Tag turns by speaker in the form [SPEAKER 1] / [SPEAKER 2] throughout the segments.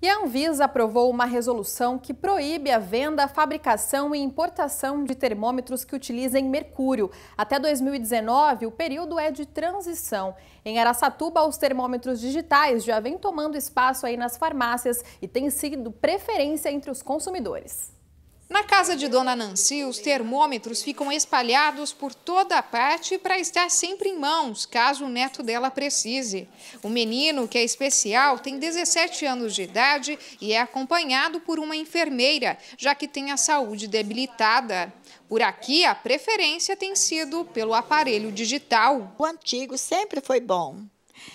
[SPEAKER 1] E a Anvisa aprovou uma resolução que proíbe a venda, fabricação e importação de termômetros que utilizem mercúrio. Até 2019, o período é de transição. Em Aracatuba, os termômetros digitais já vêm tomando espaço aí nas farmácias
[SPEAKER 2] e têm sido preferência entre os consumidores. Na casa de Dona Nancy, os termômetros ficam espalhados por toda a parte para estar sempre em mãos, caso o neto dela precise. O menino, que é especial, tem 17 anos de idade e é acompanhado por uma enfermeira, já que tem a saúde debilitada. Por aqui, a preferência tem sido pelo aparelho digital. O antigo sempre foi bom.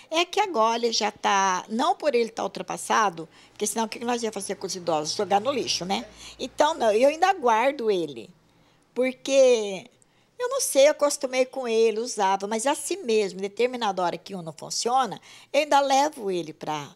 [SPEAKER 2] É que agora ele já está, não por ele estar tá ultrapassado, porque senão o que nós ia fazer com os idosos? Jogar no lixo, né? Então, não, eu ainda guardo ele, porque eu não sei, eu acostumei com ele, usava, mas assim mesmo, determinada hora que um não funciona, eu ainda levo ele para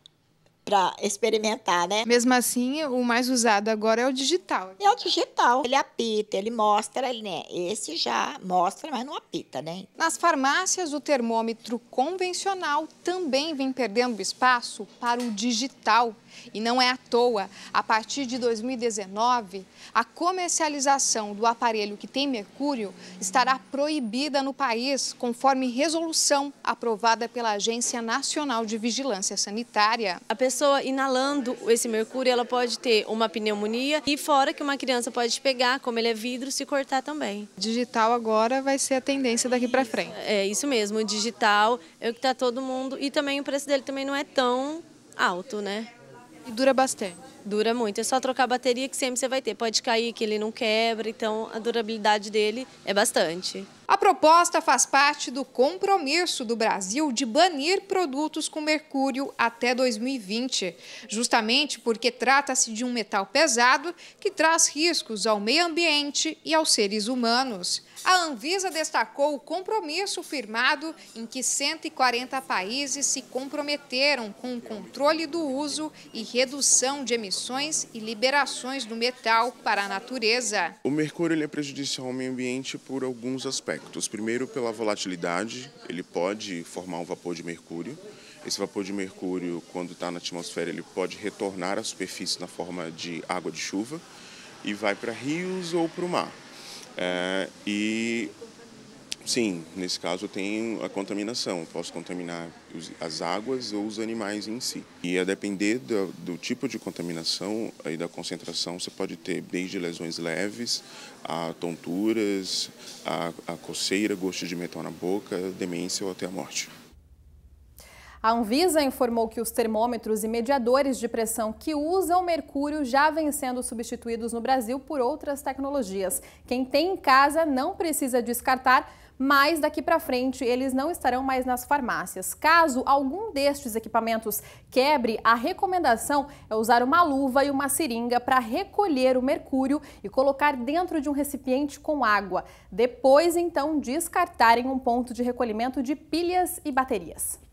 [SPEAKER 2] para experimentar, né? Mesmo assim, o mais usado agora é o digital. É o digital. Ele apita, ele mostra, ele, né? Esse já mostra, mas não apita, né? Nas farmácias, o termômetro convencional também vem perdendo espaço para o digital. E não é à toa. A partir de 2019, a comercialização do aparelho que tem mercúrio estará proibida no país, conforme resolução
[SPEAKER 3] aprovada pela Agência Nacional de Vigilância Sanitária. A pessoa pessoa inalando esse mercúrio, ela pode ter uma pneumonia e fora que uma criança pode pegar, como ele é vidro, se cortar também. Digital agora vai ser a tendência daqui para frente. É isso mesmo, o digital é o que está todo mundo e também o preço dele também não é tão alto, né? E dura bastante. Dura muito, é só trocar a bateria que sempre você vai ter. Pode cair que ele não quebra, então a durabilidade dele é bastante. A proposta faz parte do compromisso
[SPEAKER 2] do Brasil de banir produtos com mercúrio até 2020, justamente porque trata-se de um metal pesado que traz riscos ao meio ambiente e aos seres humanos. A Anvisa destacou o compromisso firmado em que 140 países se comprometeram com o controle do uso e redução de emissões e liberações do metal para a natureza.
[SPEAKER 4] O mercúrio é prejudicial ao meio ambiente por alguns aspectos aspectos. Primeiro, pela volatilidade, ele pode formar um vapor de mercúrio. Esse vapor de mercúrio, quando está na atmosfera, ele pode retornar à superfície na forma de água de chuva e vai para rios ou para o mar. É, e Sim, nesse caso tem a contaminação. Posso contaminar as águas ou os animais em si. E a depender do, do tipo de contaminação e da concentração, você pode ter desde lesões leves, a tonturas, a, a coceira, gosto de metal na boca, demência ou até a morte.
[SPEAKER 1] A Anvisa informou que os termômetros e mediadores de pressão que usam mercúrio já vêm sendo substituídos no Brasil por outras tecnologias. Quem tem em casa não precisa descartar, mas daqui para frente eles não estarão mais nas farmácias. Caso algum destes equipamentos quebre, a recomendação é usar uma luva e uma seringa para recolher o mercúrio e colocar dentro de um recipiente com água. Depois, então, descartar em um ponto de recolhimento de pilhas e baterias.